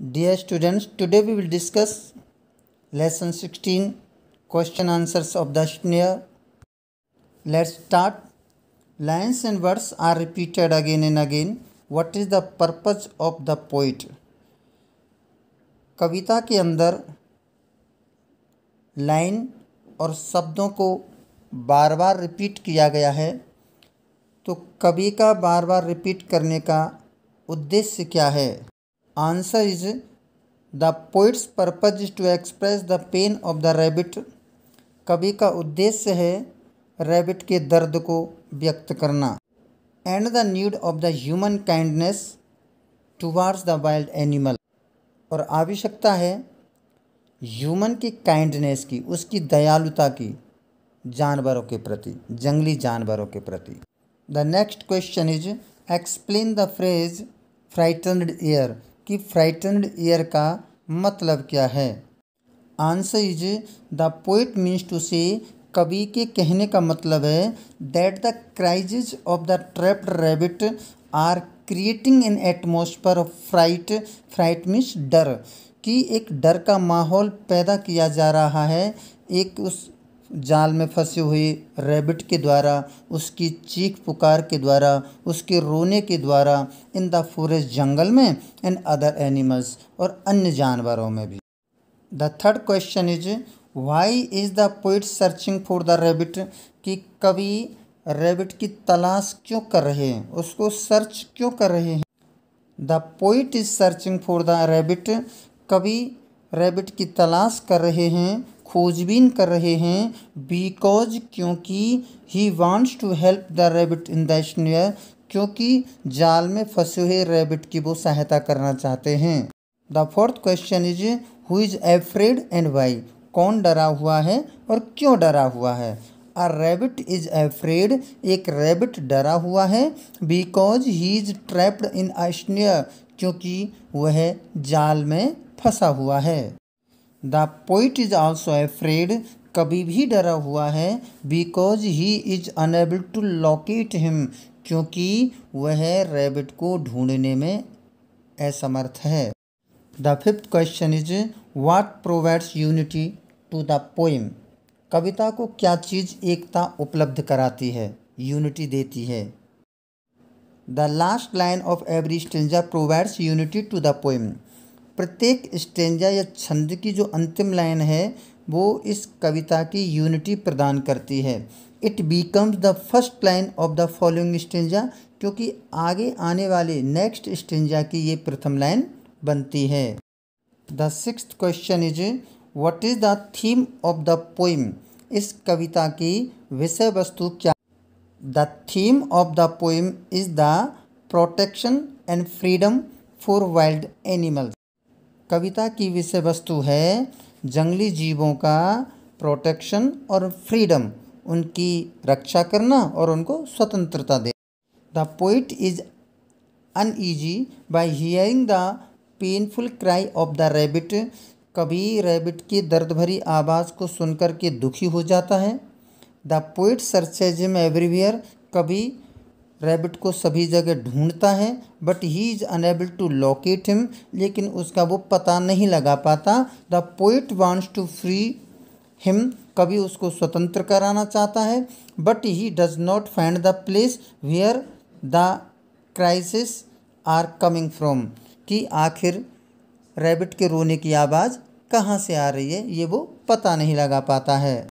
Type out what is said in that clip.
Dear students, today we will discuss lesson 16 question answers of Dashnaya. Let's start. Lines and words are repeated again and again. What is the purpose of the poet? कविता के अंदर line और शब्दों को बार बार repeat किया गया है तो कवि का बार बार रिपीट करने का उद्देश्य क्या है answer is the poet's purpose is to express the pain of the rabbit कवि का उद्देश्य है रैबिट के दर्द को व्यक्त करना and the need of the human kindness towards the wild animal और आवश्यकता है ह्यूमन की काइंडनेस की उसकी दयालुता की जानवरों के प्रति जंगली जानवरों के प्रति the next question is explain the phrase frightened air कि फ्राइटनड ईयर का मतलब क्या है answer is the poet means to say कवि के कहने का मतलब है that the crises of the trapped rabbit are creating an atmosphere of fright fright means डर कि एक डर का माहौल पैदा किया जा रहा है एक उस जाल में फंसी हुई रैबिट के द्वारा उसकी चीख पुकार के द्वारा उसके रोने के द्वारा इन द फॉरेस्ट जंगल में इन अदर एनिमल्स और अन्य जानवरों में भी the third question is why is the poet searching for the rabbit कि कवि रेबिट की तलाश क्यों कर रहे हैं उसको सर्च क्यों कर रहे हैं the poet is searching for the rabbit कवि रेबिट की तलाश कर रहे हैं खोजबीन कर रहे हैं बिकॉज क्योंकि he wants to help the rabbit in the snare क्योंकि जाल में फंसे हुए रेबिट की वो सहायता करना चाहते हैं the fourth question is who is afraid and why कौन डरा हुआ है और क्यों डरा हुआ है अ रेबिट इज एफ्रेड एक रेबिट डरा हुआ है because he is trapped in a snare क्योंकि वह जाल में फंसा हुआ है the poet is also afraid कभी भी डरा हुआ है because he is unable to locate him क्योंकि वह रैबिट को ढूंढने में असमर्थ है the fifth question is what provides unity to the poem कविता को क्या चीज़ एकता उपलब्ध कराती है यूनिटी देती है the last line of every stanza provides unity to the poem प्रत्येक स्टेंजा या छंद की जो अंतिम लाइन है वो इस कविता की यूनिटी प्रदान करती है it becomes the first line of the following stanza क्योंकि आगे आने वाले नेक्स्ट स्टेंजा की ये प्रथम लाइन बनती है the six question is what is the theme of the poem इस कविता की विषय वस्तु क्या the theme of the poem is the protection and freedom for wild animals कविता की विषय वस्तु है जंगली जीवों का प्रोटेक्शन और फ्रीडम उनकी रक्षा करना और उनको स्वतंत्रता दे the poet is uneasy by hearing the painful cry of the rabbit कभी रैबिट की दर्द भरी आवाज़ को सुनकर के दुखी हो जाता है द पोइट सर्चेज एवरीवेयर कभी रैबिट को सभी जगह ढूंढता है but he is unable to locate him लेकिन उसका वो पता नहीं लगा पाता the poet wants to free him कभी उसको स्वतंत्र कराना चाहता है but he does not find the place where the crises are coming from कि आखिर रैबिट के रोने की आवाज़ कहाँ से आ रही है ये वो पता नहीं लगा पाता है